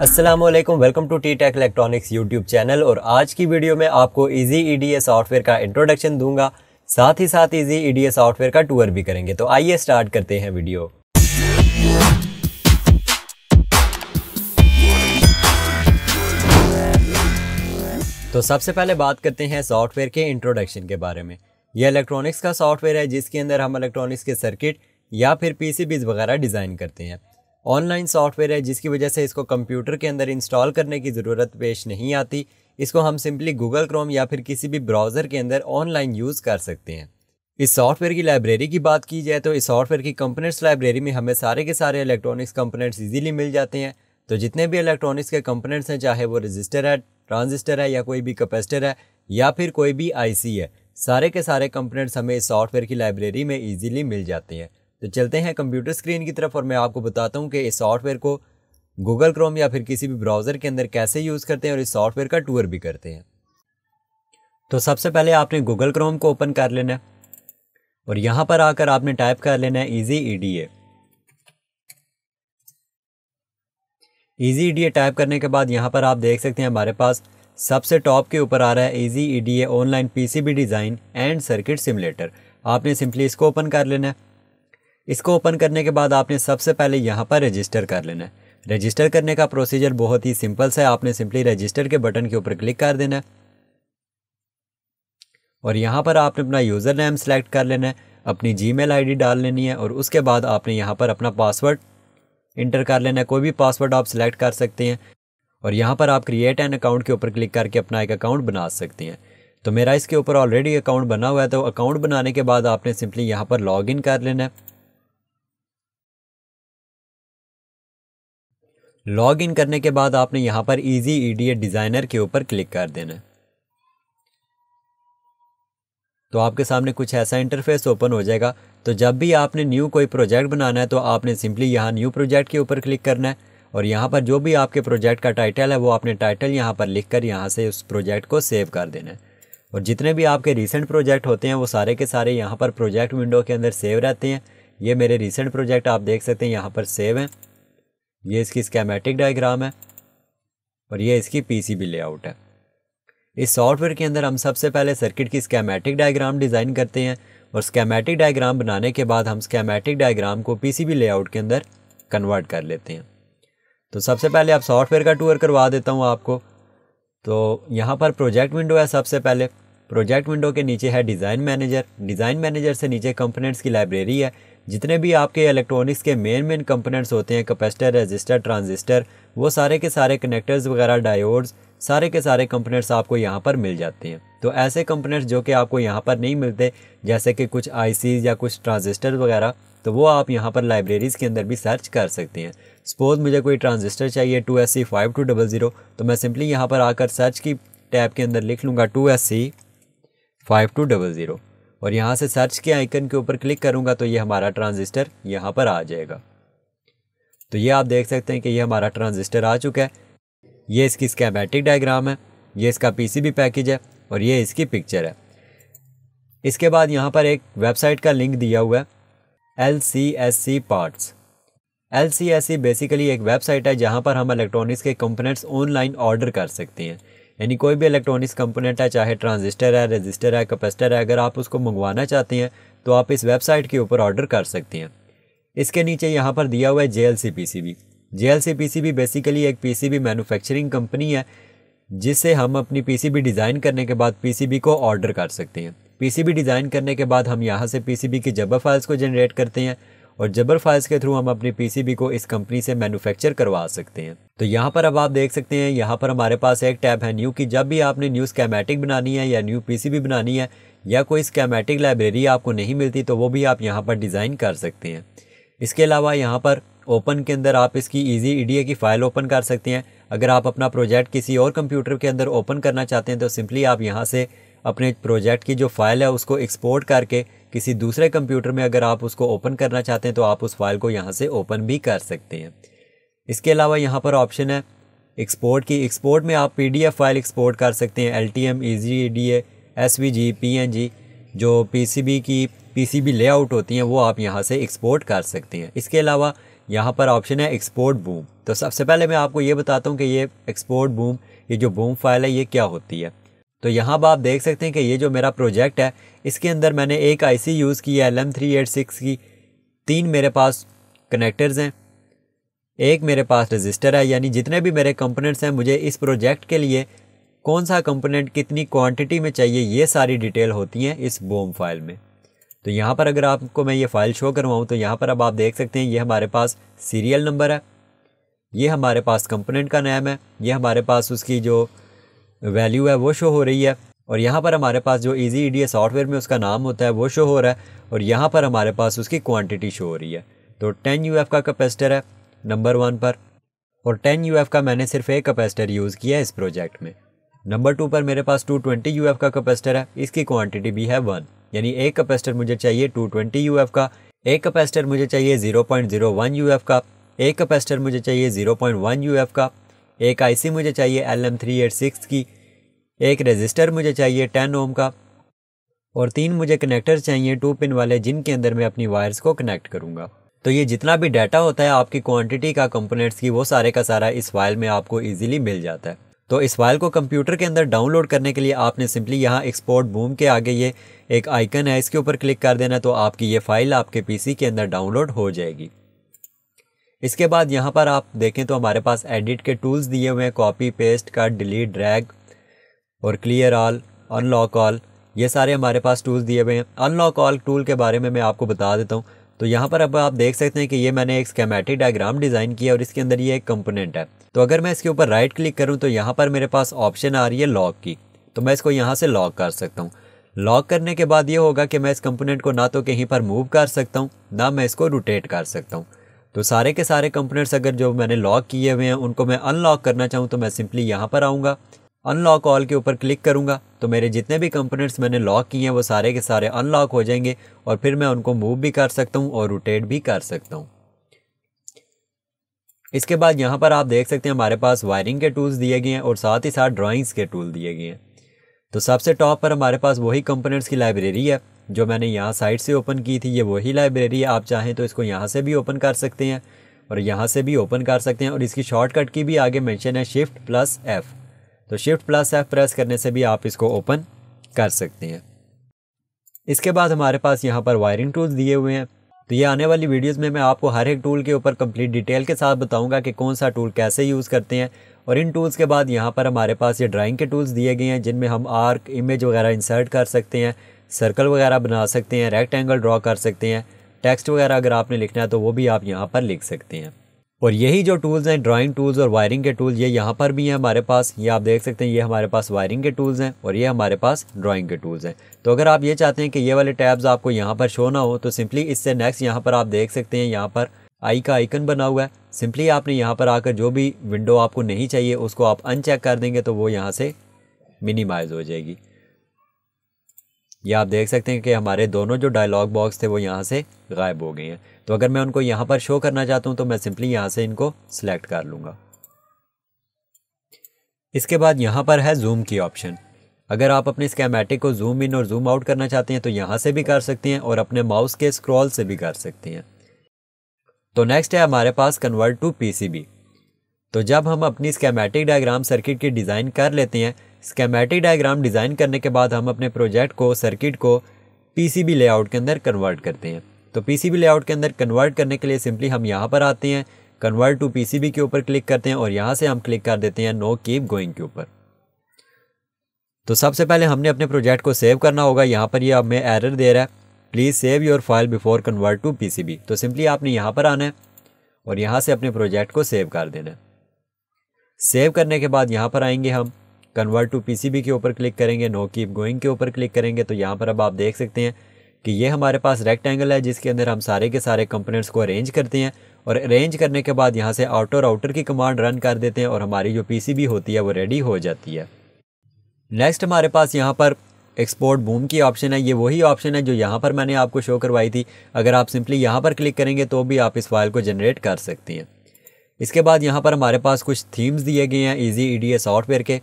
Aslam welcome to T tech electronics YouTube channel और आज की वीडियो में आपको इजी ईडीए सॉफ्टवेयर का इंट्रोडक्शन दूंगा साथ ही साथ इजी ईडीए सॉफ्टवेयर का टूर भी करेंगे तो आइए स्टार्ट करते हैं वीडियो तो सबसे पहले बात करते हैं सॉफ्टवेयर के इंट्रोडक्शन के बारे में यह इलेक्ट्रॉनिक्स का सॉफ्टवेयर है जिसके अंदर हम इलेक्ट्रॉनिक्स के सर्किट या फिर पी वगैरह डिज़ाइन करते हैं ऑनलाइन सॉफ्टवेयर है जिसकी वजह से इसको कंप्यूटर के अंदर इंस्टॉल करने की ज़रूरत पेश नहीं आती इसको हम सिंपली गूगल क्रोम या फिर किसी भी ब्राउज़र के अंदर ऑनलाइन यूज़ कर सकते हैं इस सॉफ्टवेयर की लाइब्रेरी की बात की जाए तो इस सॉफ्टवेयर की कंपोनेंट्स लाइब्रेरी में हमें सारे के सारे इलेक्ट्रॉनिक्स कंपोनेंट्स इजीली मिल जाते हैं तो जितने भी इलेक्ट्रॉनिक्स के कंपोनेंट्स हैं चाहे वो रजिस्टर है ट्रांजिस्टर है या कोई भी कैपेसिटर है या फिर कोई भी आईसी है सारे के सारे कंपोनेंट्स हमें इस सॉफ्टवेयर की लाइब्रेरी में ईजिली मिल जाते हैं तो चलते हैं कंप्यूटर स्क्रीन की तरफ और मैं आपको बताता हूँ कि इस सॉफ्टवेयर को गूगल क्रोम या फिर किसी भी ब्राउज़र के अंदर कैसे यूज़ करते हैं और इस सॉफ्टवेयर का टूर भी करते हैं तो सबसे पहले आपने गूगल क्रोम को ओपन कर लेना है और यहाँ पर आकर आपने टाइप कर लेना है easy E D A easy E D A type करने के बाद यहाँ पर आप देख सकते हैं हमारे पास सबसे टॉप के ऊपर आ रहा है easy E online P C B design and circuit simulator आपने सिंपली इसको ओपन कर लेना है इसको ओपन करने के बाद आपने सबसे पहले यहाँ पर रजिस्टर कर लेना है रजिस्टर करने का प्रोसीजर बहुत ही सिंपल सा है आपने सिंपली रजिस्टर के बटन के ऊपर क्लिक कर देना है और यहाँ पर आपने अपना यूज़र नेम सेलेक्ट कर लेना है अपनी जी मेल डाल लेनी है और उसके बाद आपने यहाँ पर अपना पासवर्ड इंटर कर लेना है कोई भी पासवर्ड आप सिलेक्ट कर सकते हैं और यहाँ पर आप क्रिएट एन अकाउंट के ऊपर क्लिक करके अपना एक अकाउंट बना सकते हैं तो मेरा इसके ऊपर ऑलरेडी अकाउंट बना हुआ है तो अकाउंट बनाने के बाद आपने सिंपली यहाँ पर इन कर लेना है लॉग इन करने के बाद आपने यहाँ पर इजी ईडीए डिज़ाइनर के ऊपर क्लिक कर देना है तो आपके सामने कुछ ऐसा इंटरफेस ओपन हो जाएगा तो जब भी आपने न्यू कोई प्रोजेक्ट बनाना है तो आपने सिंपली यहाँ न्यू प्रोजेक्ट के ऊपर क्लिक करना है और यहाँ पर जो भी आपके प्रोजेक्ट का टाइटल है वो आपने टाइटल यहाँ पर लिख कर यहाँ से उस प्रोजेक्ट को सेव कर देना है और जितने भी आपके रिसेंट प्रोजेक्ट होते हैं वो सारे के सारे यहाँ पर प्रोजेक्ट विंडो के अंदर सेव रहते हैं ये मेरे रिसेंट प्रोजेक्ट आप देख सकते हैं यहाँ पर सेव हैं ये इसकी स्कैमेटिक डायग्राम है और ये इसकी पीसीबी लेआउट है इस सॉफ्टवेयर के अंदर हम सबसे पहले सर्किट की स्कैमेटिक डायग्राम डिज़ाइन करते हैं और स्कैमेटिक डायग्राम बनाने के बाद हम स्कैमेटिक डायग्राम को पीसीबी लेआउट के अंदर कन्वर्ट कर लेते हैं तो सबसे पहले आप सॉफ्टवेयर का टूर करवा देता हूँ आपको तो यहाँ पर प्रोजेक्ट विंडो है सबसे पहले प्रोजेक्ट विंडो के नीचे है डिज़ाइन मैनेजर डिज़ाइन मैनेजर से नीचे कंपोनेंट्स की लाइब्रेरी है जितने भी आपके इलेक्ट्रॉनिक्स के मेन मेन कंपोनेंट्स होते हैं कैपेसिटर रजिस्टर ट्रांजिस्टर वो सारे के सारे कनेक्टर्स वगैरह डायोड्स सारे के सारे कंपोनेंट्स आपको यहाँ पर मिल जाते हैं तो ऐसे कंपोनेंट्स जो कि आपको यहाँ पर नहीं मिलते जैसे कि कुछ आईसीज या कुछ ट्रांजिस्टर वगैरह तो वो आप यहाँ पर लाइब्रेरीज़ के अंदर भी सर्च कर सकते हैं सपोज़ मुझे कोई ट्रांजिस्टर चाहिए two S C five two double zero तो मैं सिंपली यहाँ पर आकर सर्च की टैब के अंदर लिख लूँगा two S C five two double zero और यहाँ से सर्च के आइकन के ऊपर क्लिक करूँगा तो ये हमारा ट्रांजिस्टर यहाँ पर आ जाएगा तो ये आप देख सकते हैं कि ये हमारा ट्रांजिस्टर आ चुका है ये इसकी स्कैमेटिक डायग्राम है ये इसका पीसीबी पैकेज है और ये इसकी पिक्चर है इसके बाद यहाँ पर एक वेबसाइट का लिंक दिया हुआ है L C S C parts L C basically एक वेबसाइट है जहाँ पर हम इलेक्ट्रॉनिक्स के कंपोनेंट्स ऑनलाइन ऑर्डर कर सकते हैं यानी कोई भी इलेक्ट्रॉनिक्स कंपोनेंट है चाहे ट्रांजिस्टर है रजिस्टर है कैपेसिटर है अगर आप उसको मंगवाना चाहते हैं तो आप इस वेबसाइट के ऊपर ऑर्डर कर सकते हैं इसके नीचे यहाँ पर दिया हुआ है J L C P C B J L C P C B basically एक P C B manufacturing company है जिससे हम अपनी पी सी बी डिज़ाइन करने के बाद पी सी बी को ऑर्डर कर सकते हैं पी सी बी डिज़ाइन करने के बाद हम यहाँ से पी सी बी की जबा फाइल्स को जनरेट करते हैं और जबर फाइल्स के थ्रू हम अपने पीसीबी को इस कंपनी से मैन्युफैक्चर करवा सकते हैं तो यहाँ पर अब आप देख सकते हैं यहाँ पर हमारे पास एक टैब है न्यू की जब भी आपने न्यू स्कैमेटिक बनानी है या न्यू पीसीबी बनानी है या कोई स्कैमेटिक लाइब्रेरी आपको नहीं मिलती तो वो भी आप यहाँ पर डिज़ाइन कर सकते हैं इसके अलावा यहाँ पर ओपन के अंदर आप इसकी ईजी ईडीए की फ़ाइल ओपन कर सकते हैं अगर आप अपना प्रोजेक्ट किसी और कंप्यूटर के अंदर ओपन करना चाहते हैं तो सिंपली आप यहाँ से अपने प्रोजेक्ट की जो फाइल है उसको एक्सपोर्ट करके किसी दूसरे कंप्यूटर में अगर आप उसको ओपन करना चाहते हैं तो आप उस फाइल को यहाँ से ओपन भी कर सकते हैं इसके अलावा यहाँ पर ऑप्शन है एक्सपोर्ट की एक्सपोर्ट में आप पी फाइल एक्सपोर्ट कर सकते हैं L T M E G D S V G P N G जो पी सी बी की पी सी बी लेआउट होती हैं वो आप यहाँ से एक्सपोर्ट कर सकते हैं इसके अलावा यहाँ पर ऑप्शन है एक्सपोर्ट बूम तो सबसे पहले मैं आपको ये बताता हूँ कि ये एक्सपोर्ट बूम ये जो बूम फाइल है ये क्या होती है तो यहाँ पर आप देख सकते हैं कि ये जो मेरा प्रोजेक्ट है इसके अंदर मैंने एक आईसी यूज़ की है L M three eight six की तीन मेरे पास कनेक्टर्स हैं एक मेरे पास रजिस्टर है यानी जितने भी मेरे कंपोनेंट्स हैं मुझे इस प्रोजेक्ट के लिए कौन सा कंपोनेंट कितनी क्वांटिटी में चाहिए ये सारी डिटेल होती हैं इस बोम फाइल में तो यहाँ पर अगर आपको मैं ये फ़ाइल शो करवाऊँ तो यहाँ पर अब आप देख सकते हैं ये हमारे पास सीरियल नंबर है ये हमारे पास कंपोनेंट का नाम है ये हमारे पास उसकी जो वैल्यू है वो शो हो रही है और यहाँ पर हमारे पास जो ईजी ई सॉफ्टवेयर में उसका नाम होता है वो शो हो रहा है और यहाँ पर हमारे पास उसकी क्वांटिटी शो हो रही है तो टेन यू का कैपेसिटर है नंबर वन पर और टेन यू का मैंने सिर्फ एक कैपेसिटर यूज़ किया है इस प्रोजेक्ट में नंबर टू पर मेरे पास टू ट्वेंटी यू का कैपेसिटर है इसकी क्वांटिटी भी है वन यानी एक कैपेसिटर मुझे चाहिए टू ट्वेंटी यू का एक कैपेसिटर मुझे चाहिए zero point zero one U का एक कैपेसिटर मुझे चाहिए जीरो पॉइंट वन यू का एक आईसी मुझे चाहिए L M three eight six की एक रजिस्टर मुझे चाहिए टेन ओम का और तीन मुझे कनेक्टर चाहिए टू पिन वाले जिनके अंदर मैं अपनी वायर्स को कनेक्ट करूँगा तो ये जितना भी डाटा होता है आपकी क्वांटिटी का कंपोनेंट्स की वो सारे का सारा इस फाइल में आपको इजीली मिल जाता है तो इस फाइल को कंप्यूटर के अंदर डाउनलोड करने के लिए आपने सिंपली यहाँ एक्सपोर्ट बूम के आगे ये एक आइकन है इसके ऊपर क्लिक कर देना तो आपकी ये फाइल आपके पीसी के अंदर डाउनलोड हो जाएगी इसके बाद यहाँ पर आप देखें तो हमारे पास एडिट के टूल्स दिए हुए हैं copy paste cut delete drag और क्लियर ऑल अनलॉक ऑल ये सारे हमारे पास टूल्स दिए हुए हैं अनलॉक ऑल टूल के बारे में मैं आपको बता देता हूँ तो यहाँ पर अब आप देख सकते हैं कि ये मैंने एक स्केमेटिक डायग्राम डिज़ाइन किया और इसके अंदर ये एक कंपोनेंट है तो अगर मैं इसके ऊपर राइट क्लिक करूँ तो यहाँ पर मेरे पास ऑप्शन आ रही है लॉक की तो मैं इसको यहाँ से लॉक कर सकता हूँ लॉक करने के बाद ये होगा कि मैं इस कंपोनेंट को ना तो कहीं पर मूव कर सकता हूँ ना मैं इसको रोटेट कर सकता हूँ तो सारे के सारे कंपोनेंट्स अगर जो मैंने लॉक किए हुए हैं उनको मैं अनलॉक करना चाहूँ तो मैं सिंपली यहाँ पर आऊँगा अनलॉक ऑल के ऊपर क्लिक करूँगा तो मेरे जितने भी कंपोनेंट्स मैंने लॉक किए हैं वो सारे के सारे अनलॉक हो जाएंगे और फिर मैं उनको मूव भी कर सकता हूँ और रोटेट भी कर सकता हूँ इसके बाद यहाँ पर आप देख सकते हैं हमारे पास वायरिंग के टूल्स दिए गए हैं और साथ ही साथ ड्राइंग्स के टूल दिए गए हैं तो सबसे टॉप पर हमारे पास वही कंपोनेंट्स की लाइब्रेरी है जो मैंने यहाँ साइट से ओपन की थी ये वही लाइब्रेरी है आप चाहें तो इसको यहाँ से भी ओपन कर सकते हैं और यहाँ से भी ओपन कर सकते हैं और इसकी शॉर्टकट की भी आगे मेंशन है शिफ्ट प्लस एफ़ तो शिफ्ट प्लस एफ़ प्रेस करने से भी आप इसको ओपन कर सकते हैं इसके बाद हमारे पास यहाँ पर वायरिंग टूल्स दिए हुए हैं तो ये आने वाली वीडियोस में मैं आपको हर एक टूल के ऊपर कंप्लीट डिटेल के साथ बताऊंगा कि कौन सा टूल कैसे यूज़ करते हैं और इन टूल्स के बाद यहाँ पर हमारे पास ये ड्राइंग के टूल्स दिए गए हैं जिनमें हम आर्क इमेज वगैरह इंसर्ट कर सकते हैं सर्कल वगैरह बना सकते हैं रेक्ट एंगल कर सकते हैं टेक्स्ट वगैरह अगर आपने लिखना है तो वो भी आप यहाँ पर लिख सकते हैं और यही जो टूल्स हैं ड्राइंग टूल्स और वायरिंग के टूल्स ये यहाँ पर भी हैं हमारे पास ये आप देख सकते हैं ये हमारे पास वायरिंग के टूल्स हैं और ये हमारे पास ड्राइंग के टूल्स हैं तो अगर आप ये चाहते हैं कि ये वाले टैब्स आपको यहाँ पर शो ना हो तो सिंपली इससे नेक्स्ट यहाँ पर आप देख सकते हैं यहाँ पर आई का आइकन बना हुआ है सिंपली आपने यहाँ पर आकर जो भी विंडो आपको नहीं चाहिए उसको आप अनचेक कर देंगे तो वो यहाँ से मिनिमाइज़ हो जाएगी ये आप देख सकते हैं कि हमारे दोनों जो डायलॉग बॉक्स थे वो यहाँ से गायब हो गए हैं तो अगर मैं उनको यहाँ पर शो करना चाहता हूँ तो मैं सिंपली यहाँ से इनको सिलेक्ट कर लूँगा इसके बाद यहाँ पर है जूम की ऑप्शन अगर आप अपने स्कैमेटिक को जूम इन और जूम आउट करना चाहते हैं तो यहाँ से भी कर सकते हैं और अपने माउस के स्क्रॉल से भी कर सकते हैं तो नेक्स्ट है हमारे पास कन्वर्ट टू पीसीबी तो जब हम अपनी स्कैमेटिक डायग्राम सर्किट की डिज़ाइन कर लेते हैं स्केमेटिक डायग्राम डिज़ाइन करने के बाद हम अपने प्रोजेक्ट को सर्किट को पीसीबी लेआउट के अंदर कन्वर्ट करते हैं तो पीसीबी लेआउट के अंदर कन्वर्ट करने के लिए सिंपली हम यहाँ पर आते हैं कन्वर्ट टू पीसीबी के ऊपर क्लिक करते हैं और यहाँ से हम क्लिक कर देते हैं नो कीप गोइंग के ऊपर तो सबसे पहले हमने अपने प्रोजेक्ट को सेव करना होगा यहाँ पर यह हमें एरर दे रहा है please save your file before convert to PCB तो सिंपली आपने यहाँ पर आना है और यहाँ से अपने प्रोजेक्ट को सेव कर देना है सेव करने के बाद यहाँ पर आएंगे हम कन्वर्ट टू पीसीबी के ऊपर क्लिक करेंगे नो कीप गोइंग के ऊपर क्लिक करेंगे तो यहाँ पर अब आप देख सकते हैं कि ये हमारे पास रेक्टेंगल है जिसके अंदर हम सारे के सारे कंपोनेंट्स को अरेंज करते हैं और अरेंज करने के बाद यहाँ से आउटर राउटर की कमांड रन कर देते हैं और हमारी जो पी होती है वो रेडी हो जाती है नेक्स्ट हमारे पास यहाँ पर एक्सपोर्ट बूम की ऑप्शन है ये वही ऑप्शन है जो यहाँ पर मैंने आपको शो करवाई थी अगर आप सिंपली यहाँ पर क्लिक करेंगे तो भी आप इस फाइल को जनरेट कर सकती हैं इसके बाद यहाँ पर हमारे पास कुछ थीम्स दिए गए हैं ईजी ई सॉफ्टवेयर के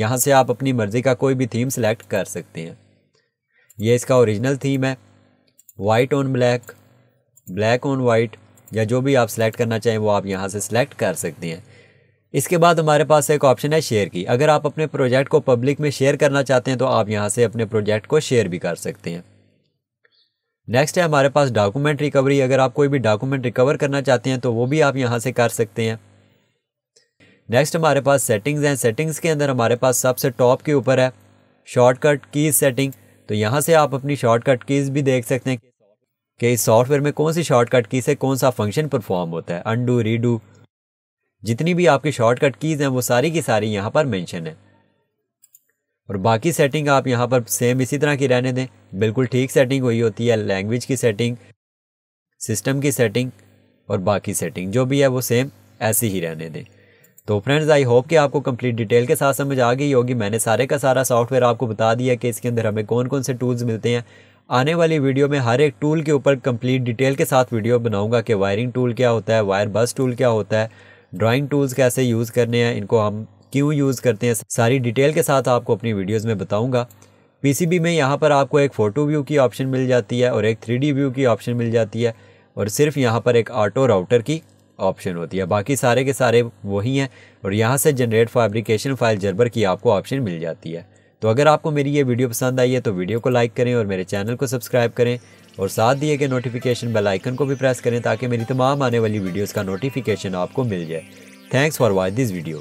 यहाँ से आप अपनी मर्ज़ी का कोई भी थीम सेलेक्ट कर सकते हैं ये इसका ओरिजिनल थीम है white on black black on white या जो भी आप सेलेक्ट करना चाहें वो आप यहाँ से सिलेक्ट कर सकते हैं इसके बाद हमारे पास एक ऑप्शन है शेयर की अगर आप अपने प्रोजेक्ट को पब्लिक में शेयर करना चाहते हैं तो आप यहाँ से अपने प्रोजेक्ट को शेयर भी कर सकते हैं नेक्स्ट है हमारे पास डॉक्यूमेंट रिकवरी अगर आप कोई भी डॉक्यूमेंट रिकवर करना चाहते हैं तो वो भी आप यहाँ से कर सकते हैं नेक्स्ट हमारे पास सेटिंग्स हैं सेटिंग्स के अंदर हमारे पास सबसे टॉप के ऊपर है शॉर्टकट कीज़ सेटिंग तो यहाँ से आप अपनी शॉर्टकट कीज़ भी देख सकते हैं कि इस सॉफ्टवेयर में कौन सी शॉर्टकट की से कौन सा फंक्शन परफॉर्म होता है अनडू रीडू जितनी भी आपकी शॉर्टकट कीज़ हैं वो सारी की सारी यहाँ पर मेंशन है और बाकी सेटिंग आप यहाँ पर सेम इसी तरह की रहने दें बिल्कुल ठीक सेटिंग हुई होती है लैंग्वेज की सेटिंग सिस्टम की सेटिंग और बाकी सेटिंग जो भी है वो सेम ऐसी ही रहने दें तो फ्रेंड्स आई होप कि आपको कंप्लीट डिटेल के साथ समझ आ गई होगी मैंने सारे का सारा सॉफ्टवेयर आपको बता दिया कि इसके अंदर हमें कौन कौन से टूल्स मिलते हैं आने वाली वीडियो में हर एक टूल के ऊपर कंप्लीट डिटेल के साथ वीडियो बनाऊंगा कि वायरिंग टूल क्या होता है वायर बस टूल क्या होता है ड्राइंग टूल्स कैसे यूज़ करने हैं इनको हम क्यों यूज़ करते हैं सारी डिटेल के साथ आपको अपनी वीडियोज़ में बताऊँगा पी में यहाँ पर आपको एक फ़ोटो व्यू की ऑप्शन मिल जाती है और एक थ्री व्यू की ऑप्शन मिल जाती है और सिर्फ यहाँ पर एक ऑटो राउटर की ऑप्शन होती है बाकी सारे के सारे वही हैं और यहाँ से जनरेट फैब्रिकेशन फाइल जर्बर की आपको ऑप्शन मिल जाती है तो अगर आपको मेरी ये वीडियो पसंद आई है तो वीडियो को लाइक करें और मेरे चैनल को सब्सक्राइब करें और साथ दिए गए नोटिफिकेशन बेल आइकन को भी प्रेस करें ताकि मेरी तमाम आने वाली वीडियोस का नोटिफिकेशन आपको मिल जाए thanks for watch this video